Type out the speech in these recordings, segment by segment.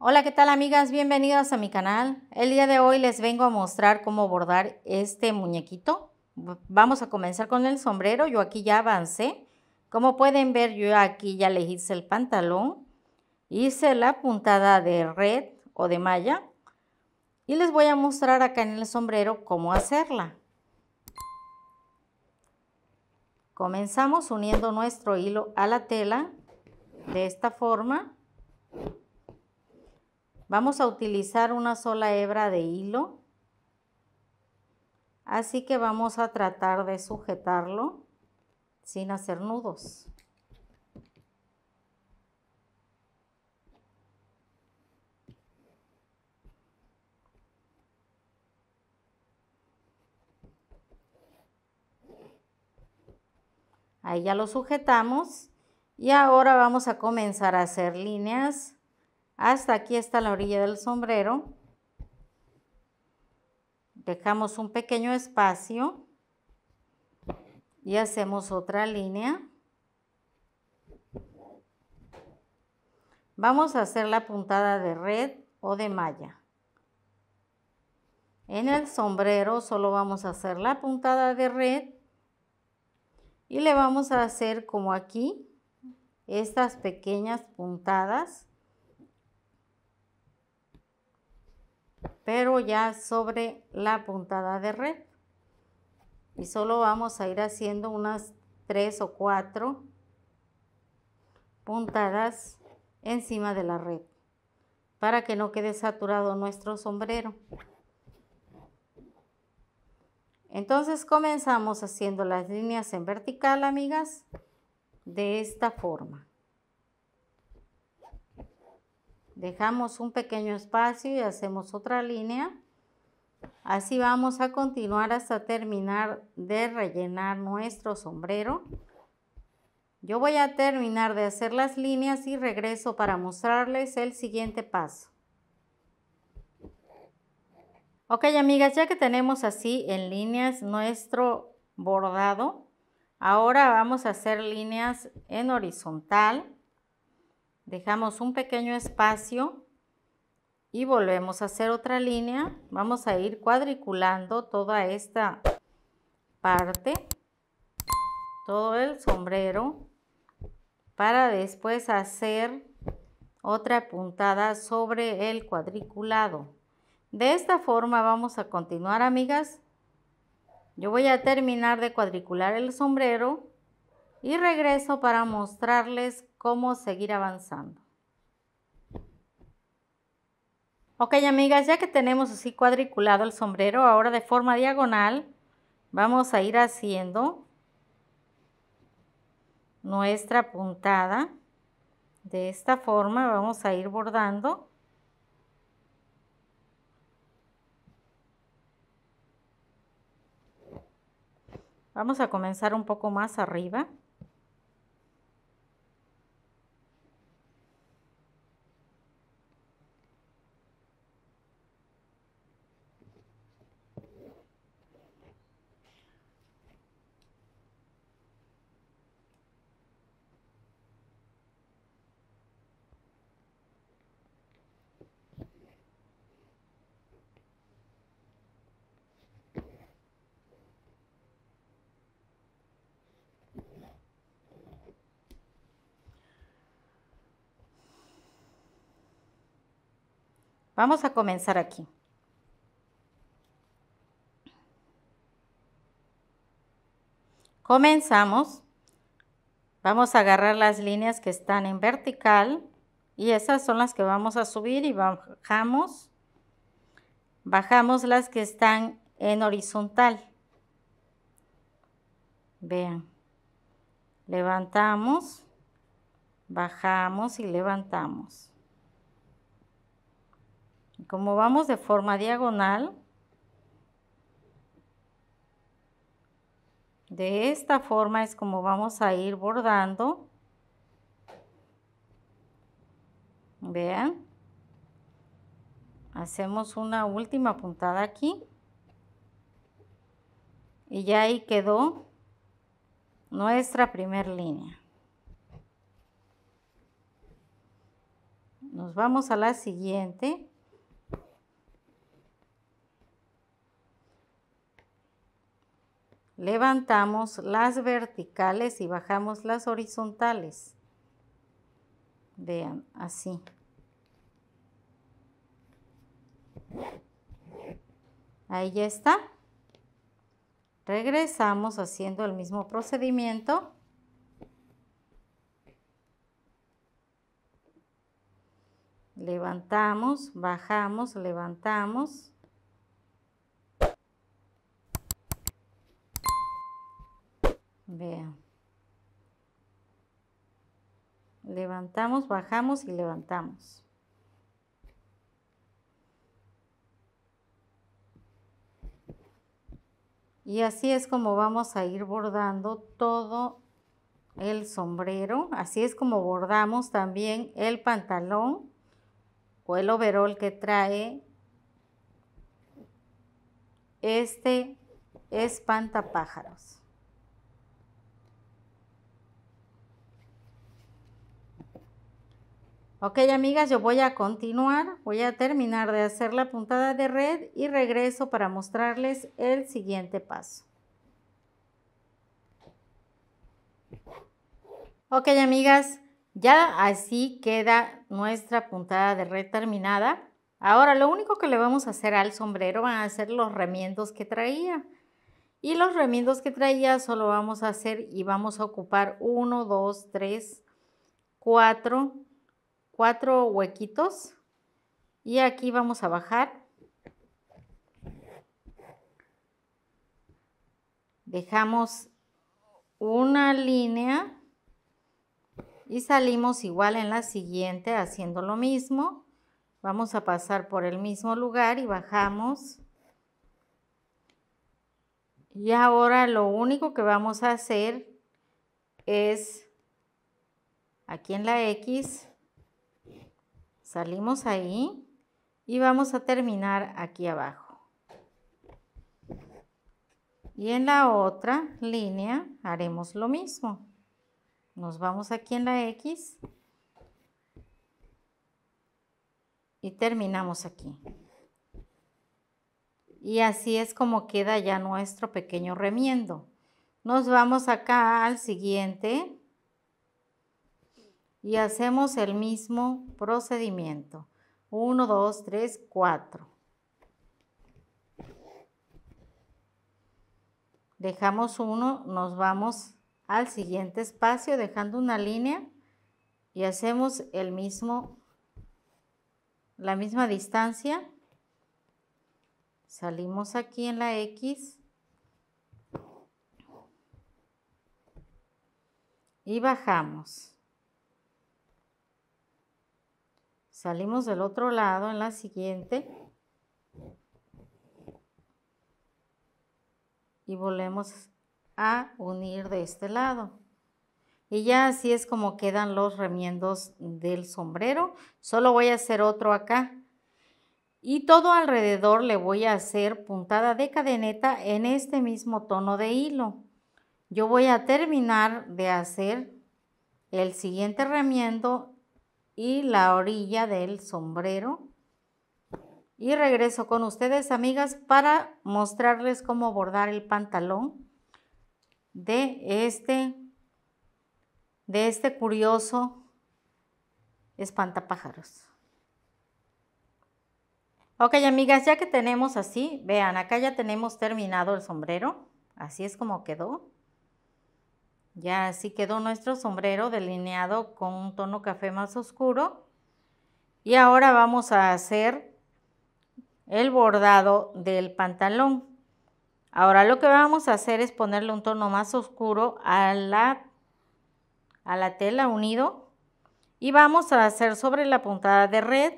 Hola, ¿qué tal amigas? Bienvenidas a mi canal. El día de hoy les vengo a mostrar cómo bordar este muñequito. Vamos a comenzar con el sombrero. Yo aquí ya avancé. Como pueden ver, yo aquí ya le hice el pantalón. Hice la puntada de red o de malla. Y les voy a mostrar acá en el sombrero cómo hacerla. Comenzamos uniendo nuestro hilo a la tela de esta forma. Vamos a utilizar una sola hebra de hilo, así que vamos a tratar de sujetarlo sin hacer nudos. Ahí ya lo sujetamos y ahora vamos a comenzar a hacer líneas hasta aquí está la orilla del sombrero. Dejamos un pequeño espacio y hacemos otra línea. Vamos a hacer la puntada de red o de malla. En el sombrero solo vamos a hacer la puntada de red y le vamos a hacer como aquí estas pequeñas puntadas pero ya sobre la puntada de red y solo vamos a ir haciendo unas tres o cuatro puntadas encima de la red para que no quede saturado nuestro sombrero entonces comenzamos haciendo las líneas en vertical amigas de esta forma Dejamos un pequeño espacio y hacemos otra línea. Así vamos a continuar hasta terminar de rellenar nuestro sombrero. Yo voy a terminar de hacer las líneas y regreso para mostrarles el siguiente paso. Ok amigas, ya que tenemos así en líneas nuestro bordado, ahora vamos a hacer líneas en horizontal dejamos un pequeño espacio y volvemos a hacer otra línea. Vamos a ir cuadriculando toda esta parte, todo el sombrero, para después hacer otra puntada sobre el cuadriculado. De esta forma vamos a continuar, amigas. Yo voy a terminar de cuadricular el sombrero y regreso para mostrarles cómo seguir avanzando. Ok, amigas, ya que tenemos así cuadriculado el sombrero, ahora de forma diagonal vamos a ir haciendo nuestra puntada. De esta forma vamos a ir bordando. Vamos a comenzar un poco más arriba. Vamos a comenzar aquí. Comenzamos. Vamos a agarrar las líneas que están en vertical y esas son las que vamos a subir y bajamos. Bajamos las que están en horizontal. Vean. Levantamos, bajamos y levantamos. Como vamos de forma diagonal, de esta forma es como vamos a ir bordando. Vean. Hacemos una última puntada aquí. Y ya ahí quedó nuestra primera línea. Nos vamos a la siguiente. Levantamos las verticales y bajamos las horizontales. Vean, así. Ahí ya está. Regresamos haciendo el mismo procedimiento. Levantamos, bajamos, levantamos. Vean. Levantamos, bajamos y levantamos. Y así es como vamos a ir bordando todo el sombrero. Así es como bordamos también el pantalón o el overol que trae este espantapájaros. Ok amigas, yo voy a continuar, voy a terminar de hacer la puntada de red y regreso para mostrarles el siguiente paso. Ok amigas, ya así queda nuestra puntada de red terminada. Ahora lo único que le vamos a hacer al sombrero van a ser los remiendos que traía. Y los remiendos que traía solo vamos a hacer y vamos a ocupar 1, 2, 3, 4, cuatro huequitos y aquí vamos a bajar dejamos una línea y salimos igual en la siguiente haciendo lo mismo vamos a pasar por el mismo lugar y bajamos y ahora lo único que vamos a hacer es aquí en la X Salimos ahí y vamos a terminar aquí abajo. Y en la otra línea haremos lo mismo. Nos vamos aquí en la X y terminamos aquí. Y así es como queda ya nuestro pequeño remiendo. Nos vamos acá al siguiente y hacemos el mismo procedimiento. 1, 2, 3, 4. Dejamos uno, nos vamos al siguiente espacio dejando una línea y hacemos el mismo, la misma distancia. Salimos aquí en la X y bajamos. Salimos del otro lado en la siguiente. Y volvemos a unir de este lado. Y ya así es como quedan los remiendos del sombrero. Solo voy a hacer otro acá. Y todo alrededor le voy a hacer puntada de cadeneta en este mismo tono de hilo. Yo voy a terminar de hacer el siguiente remiendo y la orilla del sombrero. Y regreso con ustedes, amigas, para mostrarles cómo bordar el pantalón de este, de este curioso espantapájaros. Ok, amigas, ya que tenemos así, vean, acá ya tenemos terminado el sombrero. Así es como quedó. Ya así quedó nuestro sombrero delineado con un tono café más oscuro. Y ahora vamos a hacer el bordado del pantalón. Ahora lo que vamos a hacer es ponerle un tono más oscuro a la, a la tela unido. Y vamos a hacer sobre la puntada de red,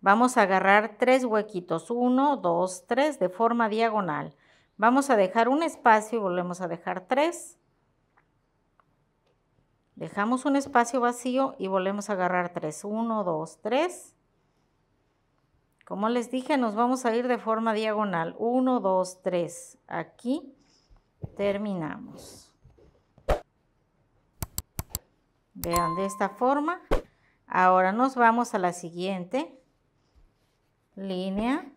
vamos a agarrar tres huequitos, uno, dos, tres, de forma diagonal. Vamos a dejar un espacio y volvemos a dejar tres Dejamos un espacio vacío y volvemos a agarrar 3. 1, 2, 3. Como les dije, nos vamos a ir de forma diagonal. 1, 2, 3. Aquí terminamos. Vean de esta forma. Ahora nos vamos a la siguiente línea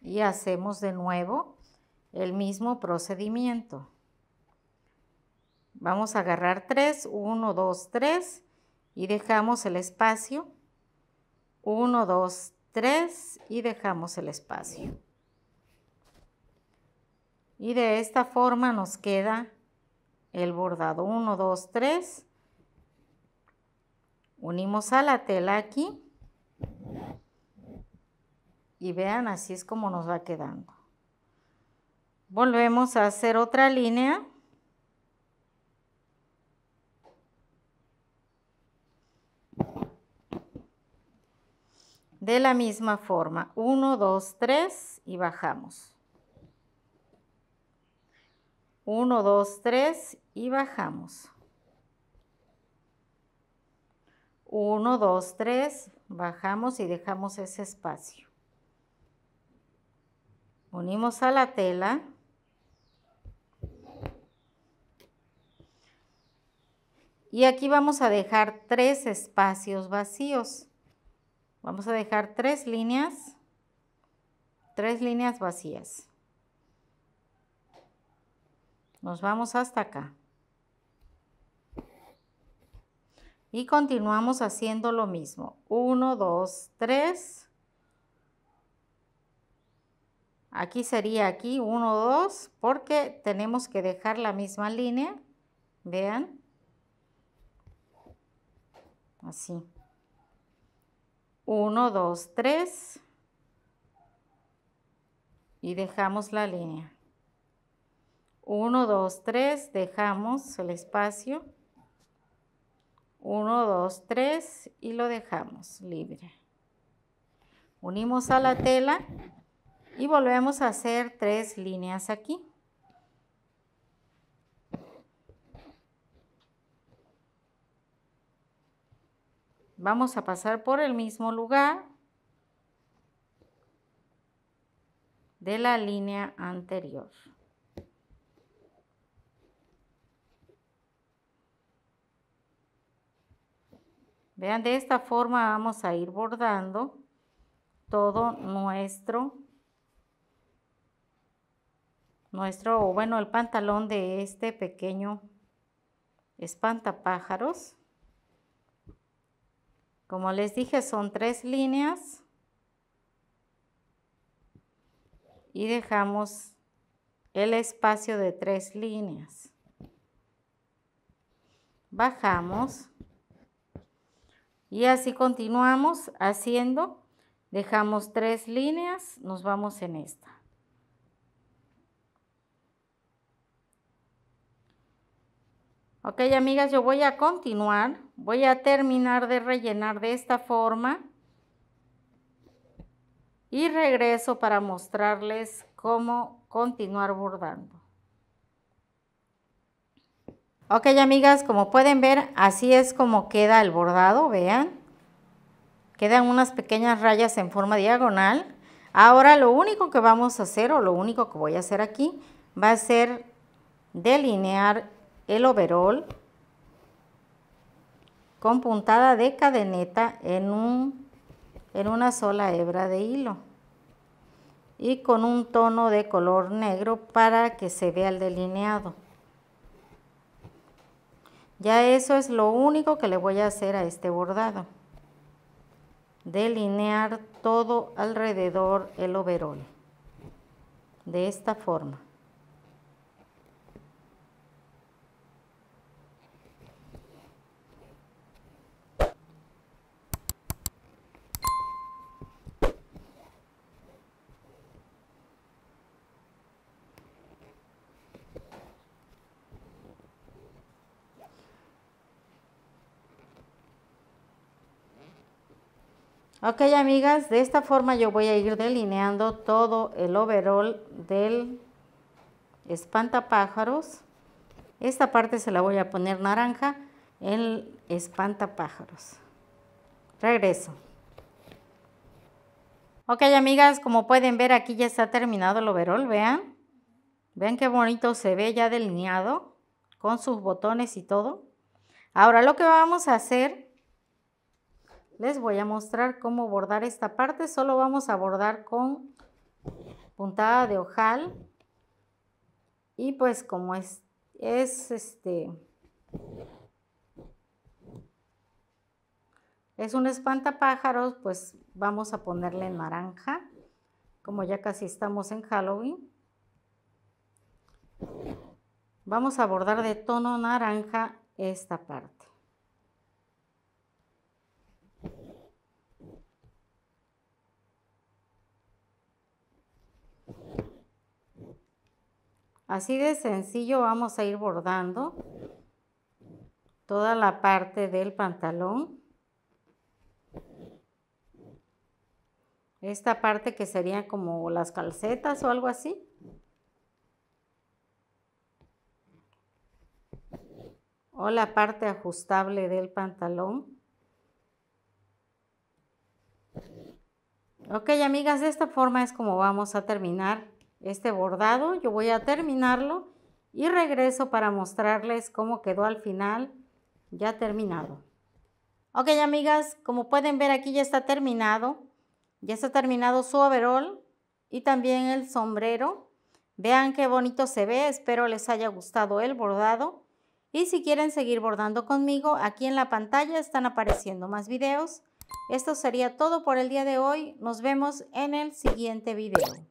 y hacemos de nuevo el mismo procedimiento. Vamos a agarrar 3, 1, 2, 3 y dejamos el espacio. 1, 2, 3 y dejamos el espacio. Y de esta forma nos queda el bordado 1, 2, 3. Unimos a la tela aquí. Y vean, así es como nos va quedando. Volvemos a hacer otra línea. De la misma forma, 1, 2, 3 y bajamos. 1, 2, 3 y bajamos. 1, 2, 3, bajamos y dejamos ese espacio. Unimos a la tela. Y aquí vamos a dejar tres espacios vacíos. Vamos a dejar tres líneas, tres líneas vacías. Nos vamos hasta acá. Y continuamos haciendo lo mismo. 1, dos, tres. Aquí sería aquí uno, dos, porque tenemos que dejar la misma línea. Vean. Así. 1, 2, 3 y dejamos la línea. 1, 2, 3, dejamos el espacio. 1, 2, 3 y lo dejamos libre. Unimos a la tela y volvemos a hacer tres líneas aquí. Vamos a pasar por el mismo lugar de la línea anterior. Vean, de esta forma vamos a ir bordando todo nuestro, nuestro, bueno, el pantalón de este pequeño espantapájaros. Como les dije, son tres líneas. Y dejamos el espacio de tres líneas. Bajamos. Y así continuamos haciendo. Dejamos tres líneas, nos vamos en esta. Ok, amigas, yo voy a continuar Voy a terminar de rellenar de esta forma y regreso para mostrarles cómo continuar bordando. Ok amigas, como pueden ver, así es como queda el bordado, vean. Quedan unas pequeñas rayas en forma diagonal. Ahora lo único que vamos a hacer, o lo único que voy a hacer aquí, va a ser delinear el overol con puntada de cadeneta en, un, en una sola hebra de hilo y con un tono de color negro para que se vea el delineado. Ya eso es lo único que le voy a hacer a este bordado. Delinear todo alrededor el overol. De esta forma. Ok amigas, de esta forma yo voy a ir delineando todo el overall del espantapájaros. Esta parte se la voy a poner naranja, el espantapájaros. Regreso. Ok amigas, como pueden ver aquí ya está terminado el overall, vean. Vean qué bonito se ve ya delineado con sus botones y todo. Ahora lo que vamos a hacer les voy a mostrar cómo bordar esta parte. Solo vamos a bordar con puntada de ojal. Y pues como es, es este... Es un espantapájaros, pues vamos a ponerle en naranja, como ya casi estamos en Halloween. Vamos a bordar de tono naranja esta parte. Así de sencillo vamos a ir bordando toda la parte del pantalón. Esta parte que sería como las calcetas o algo así. O la parte ajustable del pantalón. Ok, amigas, de esta forma es como vamos a terminar este bordado. Yo voy a terminarlo y regreso para mostrarles cómo quedó al final ya terminado. Ok, amigas, como pueden ver aquí ya está terminado. Ya está terminado su overall y también el sombrero. Vean qué bonito se ve, espero les haya gustado el bordado. Y si quieren seguir bordando conmigo, aquí en la pantalla están apareciendo más videos. Esto sería todo por el día de hoy. Nos vemos en el siguiente video.